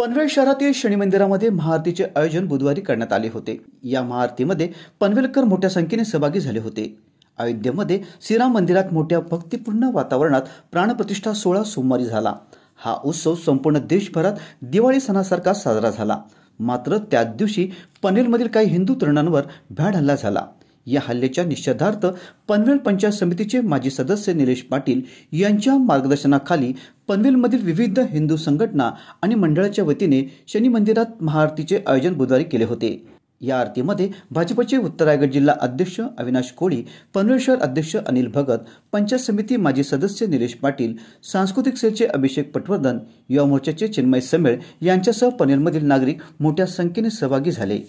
पनवेल शहरातील शनी मंदिरामध्ये महाआरतीचे आयोजन बुधवारी करण्यात आले होते या महाआरतीमध्ये पनवेलकर मोठ्या संख्येने सहभागी झाले होते अयोध्येमध्ये श्रीराम मंदिरात मोठ्या भक्तिपूर्ण वातावरणात प्राणप्रतिष्ठा सोहळा सोमवारी झाला हा उत्सव संपूर्ण देशभरात दिवाळी सणासारखा साजरा झाला मात्र त्याच दिवशी पनवेलमधील काही हिंदू तरुणांवर भ्याड हल्ला झाला या हल्ल्याच्या निषेधार्थ पनवेल पंचायत समितीचे माजी सदस्य निलेश पाटील यांच्या मार्गदर्शनाखाली पनवेलमधील विविध हिंदू संघटना आणि मंडळाच्या वतीने शनी मंदिरात महाआरतीचे आयोजन बुधवारी केले होते या आरतीमध्ये भाजपचे उत्तर रायगड जिल्हा अध्यक्ष अविनाश कोळी पनवेल शहर अध्यक्ष अनिल भगत पंचायत समिती माजी सदस्य निलेश पाटील सांस्कृतिक सेलचे अभिषेक पटवर्धन युवा मोर्चाचे चिन्मय समेळ यांच्यासह पनवेलमधील नागरिक मोठ्या संख्येने सहभागी झाले